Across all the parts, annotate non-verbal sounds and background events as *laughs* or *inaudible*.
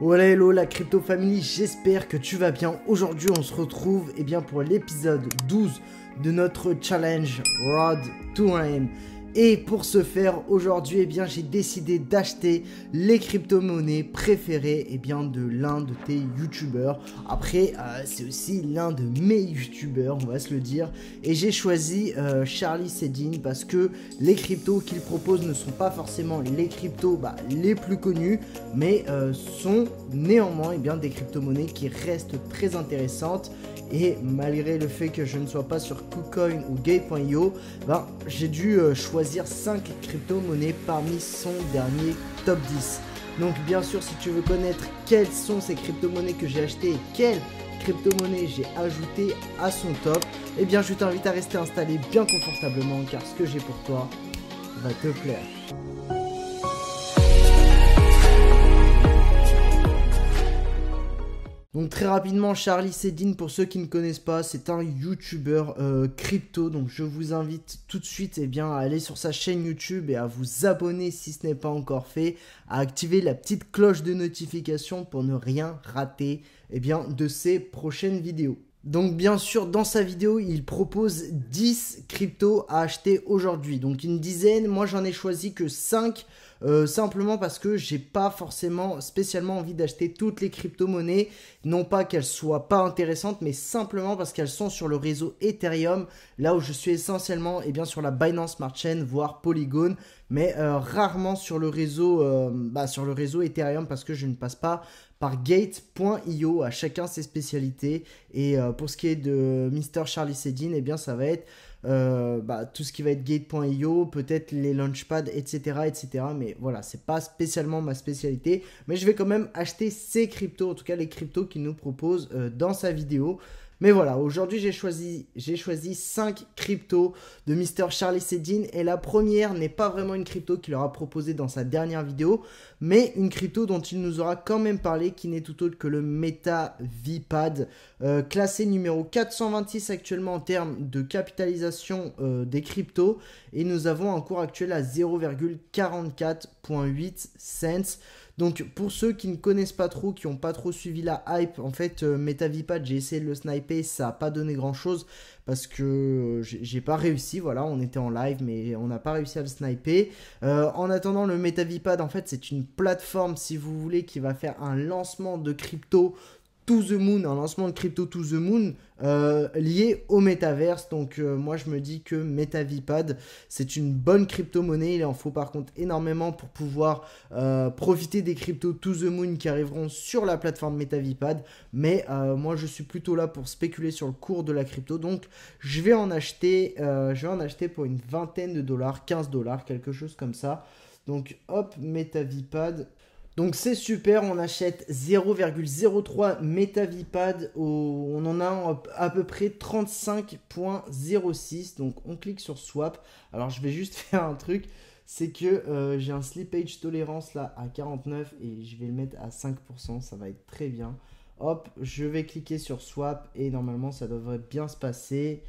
Voilà hello la crypto family, j'espère que tu vas bien. Aujourd'hui on se retrouve eh bien, pour l'épisode 12 de notre challenge Rod to AM. Et pour ce faire, aujourd'hui, eh bien, j'ai décidé d'acheter les crypto-monnaies préférées eh bien, de l'un de tes youtubeurs. Après, euh, c'est aussi l'un de mes youtubeurs, on va se le dire. Et j'ai choisi euh, Charlie Sedin parce que les cryptos qu'il propose ne sont pas forcément les cryptos bah, les plus connus, mais euh, sont néanmoins eh bien, des crypto-monnaies qui restent très intéressantes. Et malgré le fait que je ne sois pas sur KuCoin ou Gay.io, ben, j'ai dû choisir 5 crypto-monnaies parmi son dernier top 10. Donc bien sûr, si tu veux connaître quelles sont ces crypto-monnaies que j'ai achetées et quelles crypto-monnaies j'ai ajoutées à son top, et eh bien je t'invite à rester installé bien confortablement car ce que j'ai pour toi va te plaire. Donc très rapidement, Charlie Sedin, pour ceux qui ne connaissent pas, c'est un YouTuber euh, crypto. Donc je vous invite tout de suite eh bien, à aller sur sa chaîne YouTube et à vous abonner si ce n'est pas encore fait, à activer la petite cloche de notification pour ne rien rater eh bien, de ses prochaines vidéos. Donc bien sûr, dans sa vidéo, il propose 10 cryptos à acheter aujourd'hui. Donc une dizaine, moi j'en ai choisi que 5. Euh, simplement parce que j'ai pas forcément spécialement envie d'acheter toutes les crypto-monnaies, non pas qu'elles soient pas intéressantes, mais simplement parce qu'elles sont sur le réseau Ethereum, là où je suis essentiellement et eh bien, sur la Binance Smart Chain, voire Polygon, mais euh, rarement sur le réseau euh, bah, sur le réseau Ethereum parce que je ne passe pas par gate.io à chacun ses spécialités et pour ce qui est de Mr Charlie Sedin et eh bien ça va être euh, bah, tout ce qui va être gate.io, peut-être les launchpads, etc., etc. Mais voilà, c'est pas spécialement ma spécialité. Mais je vais quand même acheter ces cryptos, en tout cas les cryptos qu'il nous propose euh, dans sa vidéo. Mais voilà, aujourd'hui j'ai choisi, j'ai 5 cryptos de Mr Charlie Sedin et la première n'est pas vraiment une crypto qu'il aura proposée dans sa dernière vidéo, mais une crypto dont il nous aura quand même parlé qui n'est tout autre que le Meta Vipad, euh, classé numéro 426 actuellement en termes de capitalisation euh, des cryptos et nous avons un cours actuel à 0,44.8 cents. Donc pour ceux qui ne connaissent pas trop, qui n'ont pas trop suivi la hype, en fait euh, MetaVipad j'ai essayé de le sniper, ça n'a pas donné grand chose parce que euh, j'ai pas réussi, voilà, on était en live mais on n'a pas réussi à le sniper. Euh, en attendant le MetaVipad en fait c'est une plateforme si vous voulez qui va faire un lancement de crypto To The Moon, un lancement de Crypto To The Moon euh, lié au Metaverse. Donc euh, moi je me dis que MetaVipad, c'est une bonne crypto-monnaie. Il en faut par contre énormément pour pouvoir euh, profiter des cryptos To The Moon qui arriveront sur la plateforme MetaVipad. Mais moi je suis plutôt là pour spéculer sur le cours de la crypto. Donc je vais en acheter, je vais en acheter pour une vingtaine de dollars, 15 dollars, quelque chose comme ça. Donc hop, MetaVipad, donc c'est super, on achète 0,03 MetaVipad, on en a à peu près 35.06, donc on clique sur swap. Alors je vais juste *laughs* faire un truc, c'est que euh, j'ai un slippage tolérance là à 49 et je vais le mettre à 5%, ça va être très bien. Hop, je vais cliquer sur swap et normalement ça devrait bien se passer.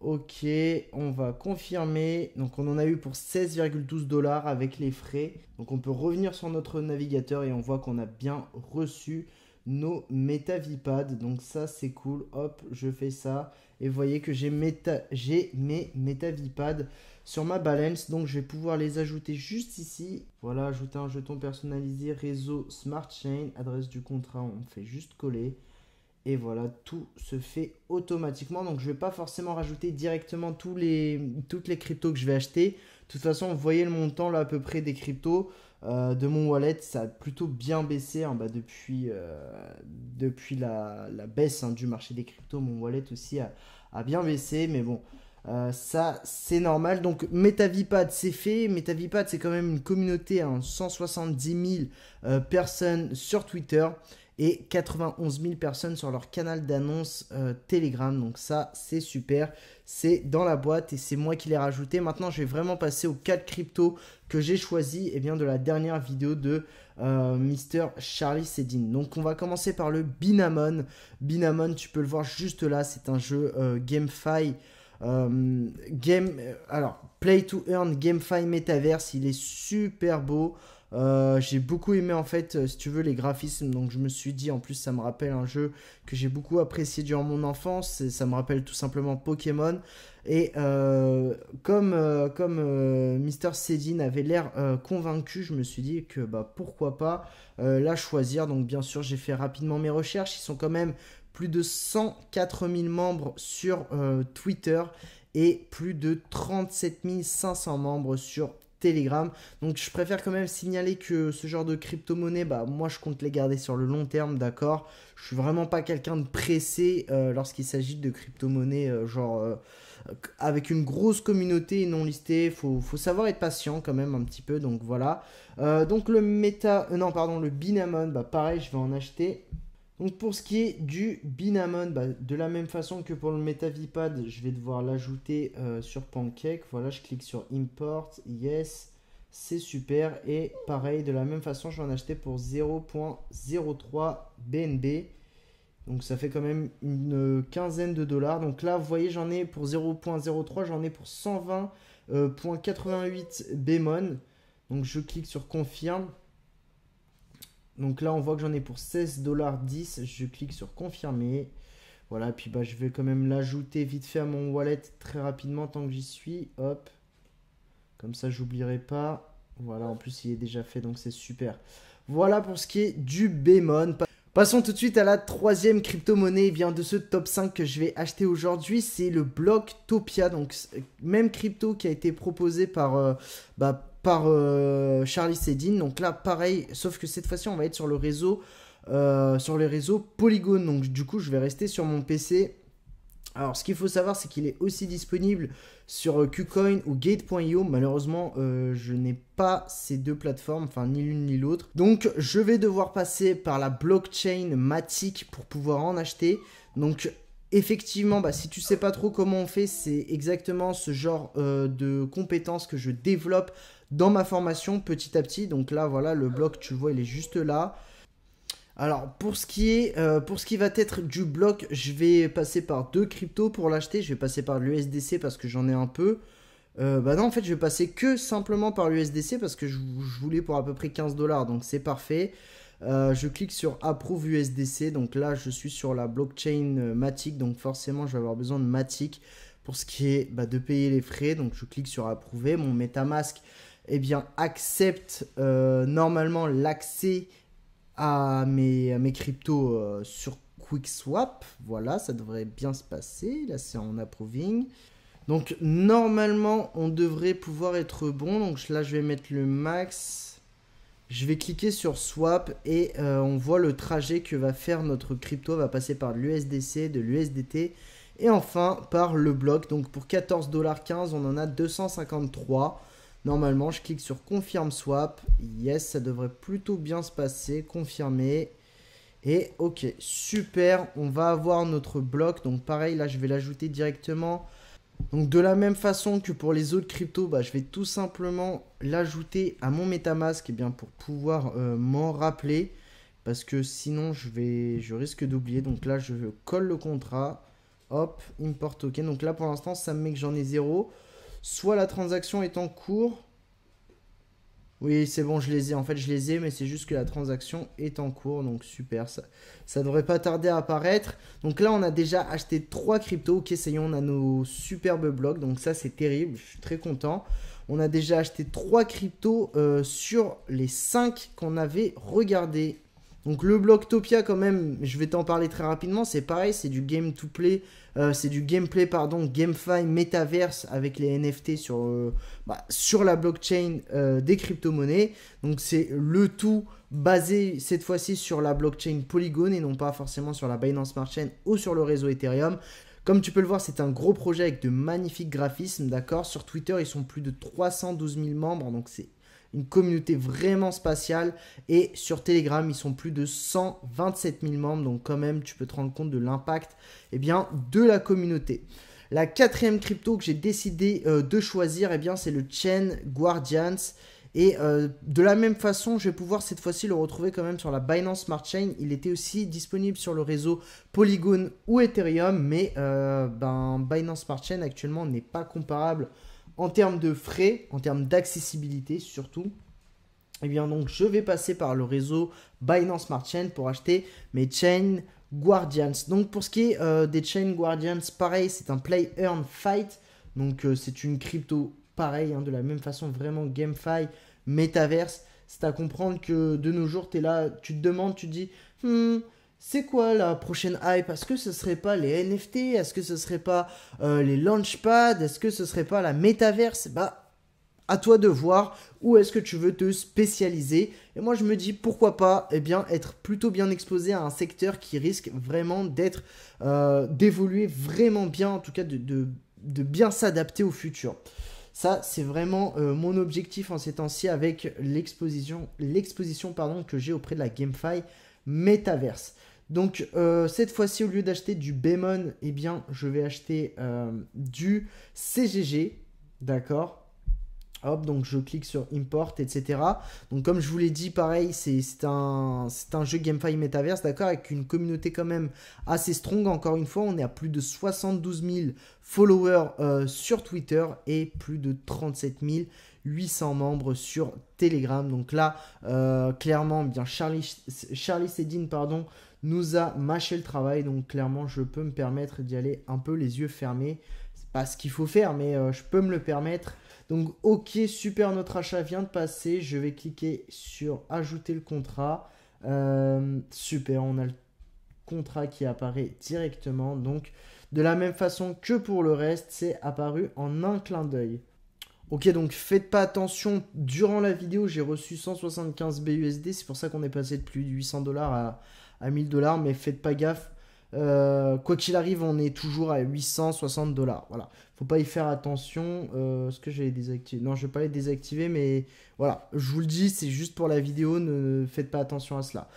Ok, on va confirmer. Donc on en a eu pour 16,12 dollars avec les frais. Donc on peut revenir sur notre navigateur et on voit qu'on a bien reçu nos MetaVipad. Donc ça c'est cool. Hop, je fais ça. Et vous voyez que j'ai mes MetaVipad sur ma balance. Donc je vais pouvoir les ajouter juste ici. Voilà, ajouter un jeton personnalisé, réseau Smart Chain, adresse du contrat, on fait juste coller. Et voilà, tout se fait automatiquement. Donc je ne vais pas forcément rajouter directement tous les, toutes les cryptos que je vais acheter. De toute façon, vous voyez le montant là à peu près des cryptos euh, de mon wallet. Ça a plutôt bien baissé hein. bah, depuis, euh, depuis la, baisse hein, du marché des cryptos. Mon wallet aussi a bien baissé. Mais bon, euh, ça, c'est normal. Donc, MetaVipad, c'est fait. MetaVipad, c'est quand même une communauté à 170 000 personnes sur Twitter et 91 000 personnes sur leur canal d'annonce euh, Telegram. Donc ça, c'est super. C'est dans la boîte et c'est moi qui l'ai rajouté. Maintenant, je vais vraiment passer aux 4 cryptos que j'ai choisi et eh bien, de la dernière vidéo de euh, Mr. Charlie Sedin. Donc on va commencer par le Binamon. Binamon, tu peux le voir juste là, c'est un jeu GameFi euh, game, euh, alors, Play to Earn game GameFi Metaverse, il est super beau. Euh, j'ai beaucoup aimé en fait, si tu veux, les graphismes. Donc je me suis dit, en plus, ça me rappelle un jeu que j'ai beaucoup apprécié durant mon enfance. ça me rappelle tout simplement Pokémon. Et comme, comme Mister Sedin avait l'air convaincu, je me suis dit que bah, pourquoi pas la choisir. Donc bien sûr, j'ai fait rapidement mes recherches. Ils sont quand même plus de 104 000 membres sur euh, Twitter et plus de 37 500 membres sur Telegram. Donc je préfère quand même signaler que ce genre de crypto-monnaie, bah, moi je compte les garder sur le long terme, d'accord Je suis vraiment pas quelqu'un de pressé euh, lorsqu'il s'agit de crypto-monnaie, euh, genre avec une grosse communauté non listée. Faut, faut savoir être patient quand même un petit peu, donc voilà. donc le Meta, non pardon, le Binamon, bah pareil, je vais en acheter. Donc pour ce qui est du Binamon, bah, de la même façon que pour le MetaVipad, je vais devoir l'ajouter euh, sur Pancake. Voilà, je clique sur Import, Yes, c'est super. Et pareil, de la même façon, je vais en acheter pour 0.03 BNB. Donc ça fait quand même une quinzaine de dollars. Donc là, vous voyez, j'en ai pour 0.03, j'en ai pour 120.88 euh, Donc je clique sur Confirme. Donc là, on voit que j'en ai pour 16,10$. Je clique sur confirmer. Voilà, puis bah, je vais quand même l'ajouter vite fait à mon wallet très rapidement tant que j'y suis. Hop. Comme ça, j'oublierai pas. Voilà, en plus, il est déjà fait, donc c'est super. Voilà pour ce qui est du Bémon. Passons tout de suite à la troisième crypto-monnaie eh bien, de ce top 5 que je vais acheter aujourd'hui. C'est le bloc Topia. Donc, euh, même crypto qui a été proposé par, euh, bah, par euh, Charlie Sedin. Donc là, pareil, sauf que cette fois-ci, on va être sur le réseau, euh, sur le réseau Polygon. Donc du coup, je vais rester sur mon PC. Alors, ce qu'il faut savoir, c'est qu'il est aussi disponible sur euh, Qcoin ou Gate.io. Malheureusement, je n'ai pas ces deux plateformes, enfin ni l'une ni l'autre. Donc, je vais devoir passer par la blockchain Matic pour pouvoir en acheter. Donc, Effectivement, bah, si tu sais pas trop comment on fait, c'est exactement ce genre euh, de compétences que je développe dans ma formation petit à petit. Donc là, voilà, le bloc, tu vois, il est juste là. Alors pour ce qui est, euh, pour ce qui va être du bloc, je vais passer par deux cryptos pour l'acheter. Je vais passer par l'USDC parce que j'en ai un peu. Euh, bah non, en fait, je vais passer que simplement par l'USDC parce que je, je voulais pour à peu près 15 dollars, donc c'est parfait. Euh, je clique sur Approve USDC. Donc là, je suis sur la blockchain euh, Matic. Donc forcément, je vais avoir besoin de Matic pour ce qui est bah, de payer les frais. Donc je clique sur Approuver. Mon MetaMask eh bien, accepte euh, normalement l'accès à mes, cryptos sur QuickSwap. Voilà, ça devrait bien se passer. Là, c'est en approving. Donc normalement, on devrait pouvoir être bon. Donc là, je vais mettre le max. Je vais cliquer sur swap et euh, on voit le trajet que va faire notre crypto. Va passer par l'USDC, de l'USDT et enfin par le bloc. Donc pour 14,15$, on en a 253. Normalement, je clique sur confirme swap. Yes, ça devrait plutôt bien se passer. Confirmer. Et ok, super. On va avoir notre bloc. Donc pareil, là, je vais l'ajouter directement. Donc de la même façon que pour les autres cryptos, bah, je vais tout simplement l'ajouter à mon MetaMask eh bien, pour pouvoir euh, m'en rappeler. Parce que sinon je vais. je risque d'oublier. Donc là je colle le contrat. Hop, import token. Donc là pour l'instant ça me met que j'en ai zéro. Soit la transaction est en cours, oui, c'est bon, je les ai. En fait, je les ai, mais c'est juste que la transaction est en cours. Donc, super, ça, ça devrait pas tarder à apparaître. Donc là, on a déjà acheté 3 cryptos. Ok, ça y est, on a nos superbes blocs. Donc ça, c'est terrible. Je suis très content. On a déjà acheté 3 cryptos euh, sur les 5 qu'on avait regardés. Donc le bloc Topia quand même, je vais t'en parler très rapidement, c'est pareil, c'est du game to play, euh, c'est du gameplay pardon, GameFi Metaverse avec les NFT sur, euh, bah, sur la blockchain euh, des crypto-monnaies. Donc c'est le tout basé cette fois-ci sur la blockchain Polygon et non pas forcément sur la Binance Smart Chain ou sur le réseau Ethereum. Comme tu peux le voir, c'est un gros projet avec de magnifiques graphismes, d'accord Sur Twitter, ils sont plus de 312 000 membres, donc c'est une communauté vraiment spatiale. Et sur Telegram, ils sont plus de 127 000 membres, donc quand même, tu peux te rendre compte de l'impact et eh bien, de la communauté. La quatrième crypto que j'ai décidé euh, de choisir, et eh bien, c'est le Chain Guardians. Et euh, de la même façon, je vais pouvoir cette fois-ci le retrouver quand même sur la Binance Smart Chain. Il était aussi disponible sur le réseau Polygon ou Ethereum, mais euh, ben, Binance Smart Chain actuellement n'est pas comparable en termes de frais, en termes d'accessibilité surtout, et eh bien donc je vais passer par le réseau Binance Smart Chain pour acheter mes Chain Guardians. Donc pour ce qui est euh, des Chain Guardians, pareil, c'est un play earn fight. Donc euh, c'est une crypto pareil, hein, de la même façon vraiment GameFi, Metaverse. C'est à comprendre que de nos jours, tu es là, tu te demandes, tu te dis, hmm, c'est quoi la prochaine hype Est-ce que ce serait pas les NFT Est-ce que ce serait pas euh, les launchpads Est-ce que ce serait pas la métaverse Bah, à toi de voir où est-ce que tu veux te spécialiser. Et moi, je me dis pourquoi pas, eh bien, être plutôt bien exposé à un secteur qui risque vraiment d'être, euh, d'évoluer vraiment bien, en tout cas de, bien s'adapter au futur. Ça, c'est vraiment euh, mon objectif en ces temps-ci avec l'exposition, l'exposition pardon, que j'ai auprès de la GameFi Metaverse. Donc euh, cette fois-ci, au lieu d'acheter du Bémon, eh bien, je vais acheter euh, du CGG, d'accord Hop, donc je clique sur Import, etc. Donc comme je vous l'ai dit, pareil, c'est un, un jeu GameFi Metaverse, d'accord, avec une communauté quand même assez strong. Encore une fois, on est à plus de 72 000 followers euh, sur Twitter et plus de 37 800 membres sur Telegram. Donc là, clairement, eh bien Charlie, Charlie Cédine, pardon, nous a mâché le travail. Donc clairement, je peux me permettre d'y aller un peu les yeux fermés. C'est pas ce qu'il faut faire, mais euh, je peux me le permettre. Donc ok, super, notre achat vient de passer. Je vais cliquer sur ajouter le contrat. Euh, super, on a le contrat qui apparaît directement. Donc de la même façon que pour le reste, c'est apparu en un clin d'œil. Ok, donc faites pas attention. Durant la vidéo, j'ai reçu 175 BUSD. C'est pour ça qu'on est passé de plus de 800 dollars à, à 1000 dollars, mais faites pas gaffe. Euh, quoi qu'il arrive, on est toujours à 860 dollars. Voilà, faut pas y faire attention. Est-ce euh, que j'ai vais Non, je vais pas les désactiver, mais voilà, je vous le dis, c'est juste pour la vidéo. Ne faites pas attention à cela.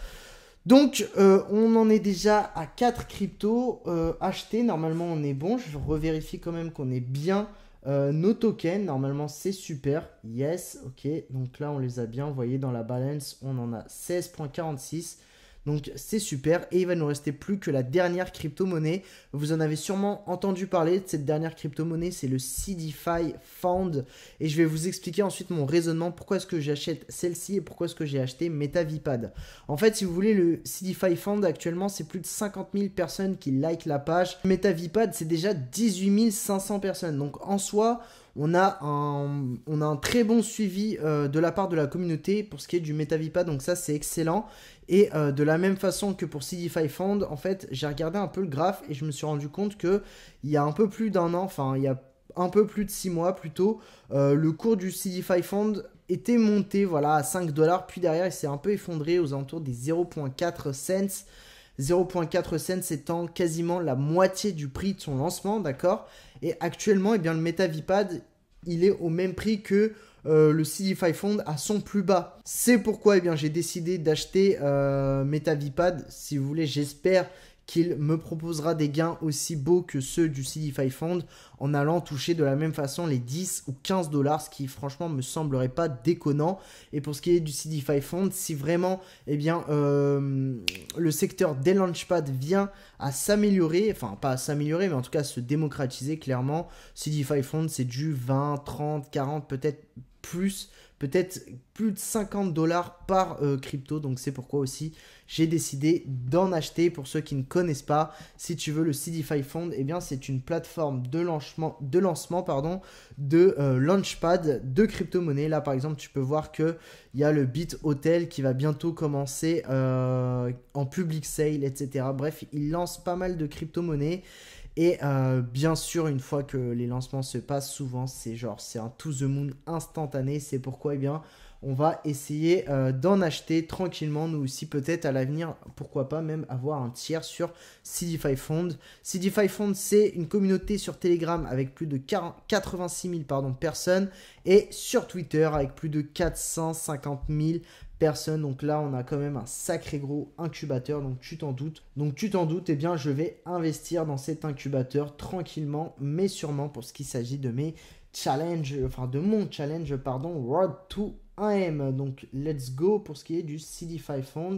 Donc, euh, on en est déjà à 4 cryptos achetés. Normalement, on est bon. Je revérifie quand même qu'on est bien nos tokens. Normalement, c'est super. Yes, ok. Donc là, on les a bien. Vous voyez, dans la balance, on en a 16.46. Donc c'est super. Et il va nous rester plus que la dernière crypto-monnaie. Vous en avez sûrement entendu parler de cette dernière crypto-monnaie, c'est le CDFI Found. Et je vais vous expliquer ensuite mon raisonnement, pourquoi est-ce que j'achète celle-ci et pourquoi est-ce que j'ai acheté MetaVipad. En fait, si vous voulez, le CDFI Found actuellement, c'est plus de 50 000 personnes qui likent la page. MetaVipad, c'est déjà 18 500 personnes. Donc en soi, on a un, on a un très bon suivi euh, de la part de la communauté pour ce qui est du Metavipad. donc ça c'est excellent. Et euh, de la même façon que pour cd Fund, en fait, j'ai regardé un peu le graphe et je me suis rendu compte que il y a un peu plus d'un an, enfin il y a un peu plus de six mois plus tôt, euh, le cours du cd Fund était monté voilà, à 5 dollars, puis derrière il s'est un peu effondré aux alentours des 0.4 cents. 0.4 cents étant quasiment la moitié du prix de son lancement, d'accord Et actuellement, eh bien, le MetaVipad, il est au même prix que euh, le CD5 e Fund à son plus bas. C'est pourquoi eh j'ai décidé d'acheter euh, MetaVipad. Si vous voulez, j'espère qu'il me proposera des gains aussi beaux que ceux du CD fund en allant toucher de la même façon les 10 ou 15 dollars, ce qui franchement me semblerait pas déconnant. Et pour ce qui est du CD fund si vraiment eh bien, euh, le secteur des launchpads vient à s'améliorer, enfin pas à s'améliorer, mais en tout cas à se démocratiser clairement, CD fund c'est du 20, 30, 40, peut-être plus peut-être plus de 50 dollars par euh, crypto. Donc c'est pourquoi aussi j'ai décidé d'en acheter. Pour ceux qui ne connaissent pas, si tu veux, le CDFI Fund, et eh bien c'est une plateforme de lancement de, lancement, pardon, de euh, launchpad de crypto monnaie. Là par exemple, tu peux voir qu'il y a le Bit Hotel qui va bientôt commencer euh, en public sale, etc. Bref, il lance pas mal de crypto-monnaies. Et euh, bien sûr, une fois que les lancements se passent, souvent c'est genre c'est un to the moon instantané. C'est pourquoi eh bien on va essayer euh, d'en acheter tranquillement, nous aussi peut-être à l'avenir, pourquoi pas même avoir un tiers sur CD5 Fund. CD5 Fund, c'est une communauté sur Telegram avec plus de 86 000 personnes et sur Twitter avec plus de 450 000 personnes. Donc là, on a quand même un sacré gros incubateur, donc tu t'en doutes. Donc tu t'en doutes, eh bien je vais investir dans cet incubateur tranquillement mais sûrement pour ce qu'il s'agit de mes challenge, enfin de mon challenge, pardon, Road to 1M. Donc let's go pour ce qui est du CD5 Fund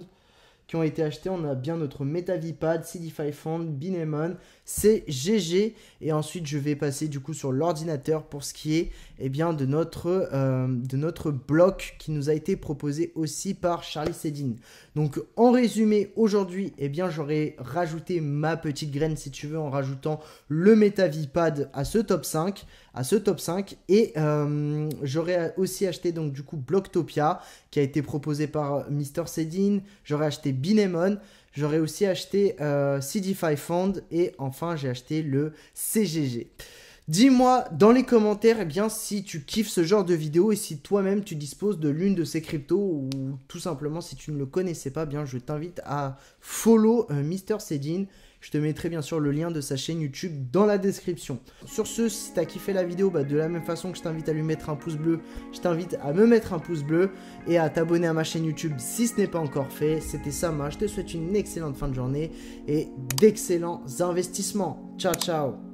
qui ont été achetés. On a bien notre MetaVipad, CD5 Fund, Binemon, CGG. Et ensuite, je vais passer du coup sur l'ordinateur pour ce qui est eh bien, de, notre, euh, de notre bloc qui nous a été proposé aussi par Charlie Sedin. Donc, en résumé, aujourd'hui, eh bien, j'aurais rajouté ma petite graine, si tu veux, en rajoutant le MetaVipad à ce top 5 à ce top 5. Et euh, j'aurais aussi acheté donc du coup Blocktopia qui a été proposé par euh, Mr. Sedin. J'aurais acheté Binemon. J'aurais aussi acheté euh, Fund. Et enfin, j'ai acheté le CGG. Dis-moi dans les commentaires eh bien, si tu kiffes ce genre de vidéo et si toi-même tu disposes de l'une de ces cryptos ou tout simplement si tu ne le connaissais pas, eh bien je t'invite à follow euh, Mister Mr. Sedin. Je te mettrai bien sûr le lien de sa chaîne YouTube dans la description. Sur ce, si t'as kiffé la vidéo, bah, de la même façon que je t'invite à lui mettre un pouce bleu, je t'invite à me mettre un pouce bleu et à t'abonner à ma chaîne YouTube si ce n'est pas encore fait. C'était Samah, je te souhaite une excellente fin de journée et d'excellents investissements. Ciao ciao